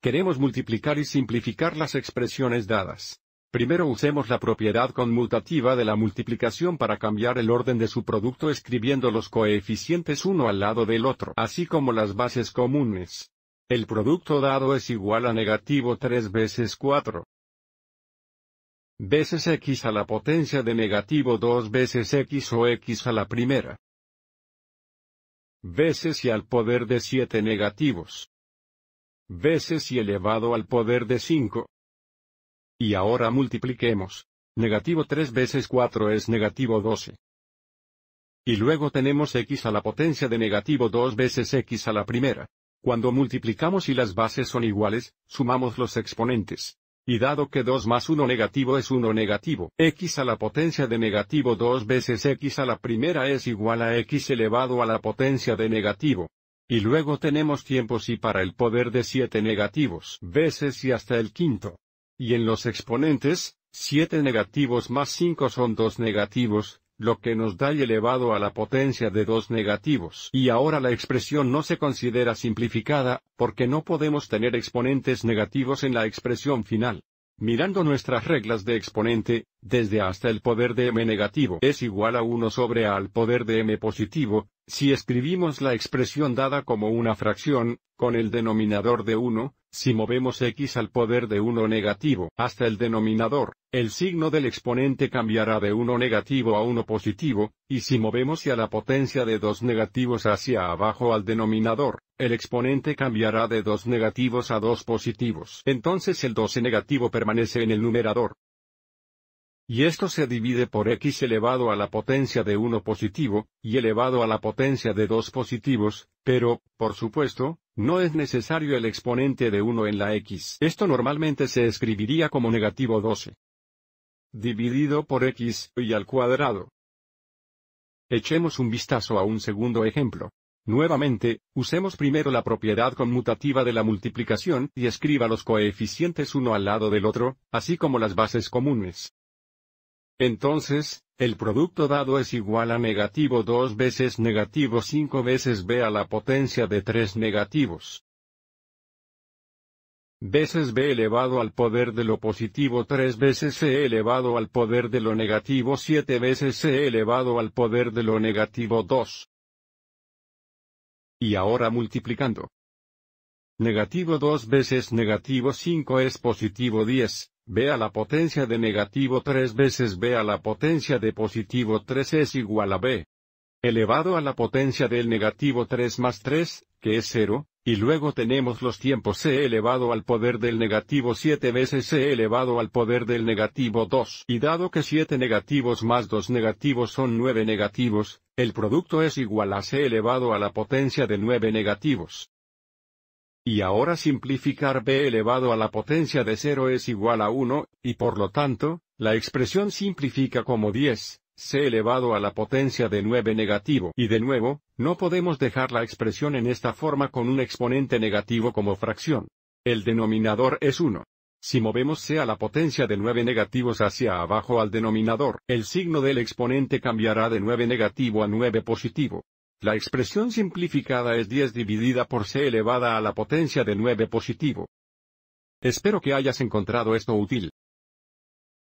Queremos multiplicar y simplificar las expresiones dadas. Primero usemos la propiedad conmutativa de la multiplicación para cambiar el orden de su producto escribiendo los coeficientes uno al lado del otro, así como las bases comunes. El producto dado es igual a negativo 3 veces 4 veces x a la potencia de negativo 2 veces x o x a la primera veces y al poder de 7 negativos veces y elevado al poder de 5. Y ahora multipliquemos. Negativo 3 veces 4 es negativo 12. Y luego tenemos x a la potencia de negativo 2 veces x a la primera. Cuando multiplicamos y las bases son iguales, sumamos los exponentes. Y dado que 2 más 1 negativo es 1 negativo, x a la potencia de negativo 2 veces x a la primera es igual a x elevado a la potencia de negativo y luego tenemos tiempos y para el poder de 7 negativos veces y hasta el quinto. Y en los exponentes, siete negativos más 5 son 2 negativos, lo que nos da elevado a la potencia de 2 negativos. Y ahora la expresión no se considera simplificada, porque no podemos tener exponentes negativos en la expresión final. Mirando nuestras reglas de exponente, desde hasta el poder de m negativo es igual a 1 sobre a al poder de m positivo, si escribimos la expresión dada como una fracción, con el denominador de 1, si movemos x al poder de 1 negativo hasta el denominador, el signo del exponente cambiará de 1 negativo a 1 positivo, y si movemos y a la potencia de 2 negativos hacia abajo al denominador, el exponente cambiará de 2 negativos a 2 positivos. Entonces el 12 negativo permanece en el numerador, y esto se divide por x elevado a la potencia de 1 positivo, y elevado a la potencia de 2 positivos, pero, por supuesto, no es necesario el exponente de 1 en la x. Esto normalmente se escribiría como negativo 12. Dividido por x y al cuadrado. Echemos un vistazo a un segundo ejemplo. Nuevamente, usemos primero la propiedad conmutativa de la multiplicación y escriba los coeficientes uno al lado del otro, así como las bases comunes. Entonces, el producto dado es igual a negativo 2 veces negativo 5 veces b a la potencia de 3 negativos. Veces b elevado al poder de lo positivo 3 veces c elevado al poder de lo negativo 7 veces c elevado al poder de lo negativo 2. Y ahora multiplicando. Negativo 2 veces negativo 5 es positivo 10, b a la potencia de negativo 3 veces b a la potencia de positivo 3 es igual a b elevado a la potencia del negativo 3 más 3, que es 0, y luego tenemos los tiempos c elevado al poder del negativo 7 veces c elevado al poder del negativo 2. Y dado que 7 negativos más 2 negativos son 9 negativos, el producto es igual a c elevado a la potencia de 9 negativos. Y ahora simplificar b elevado a la potencia de 0 es igual a 1, y por lo tanto, la expresión simplifica como 10, c elevado a la potencia de 9 negativo. Y de nuevo, no podemos dejar la expresión en esta forma con un exponente negativo como fracción. El denominador es 1. Si movemos c a la potencia de 9 negativos hacia abajo al denominador, el signo del exponente cambiará de 9 negativo a 9 positivo. La expresión simplificada es 10 dividida por c elevada a la potencia de 9 positivo. Espero que hayas encontrado esto útil.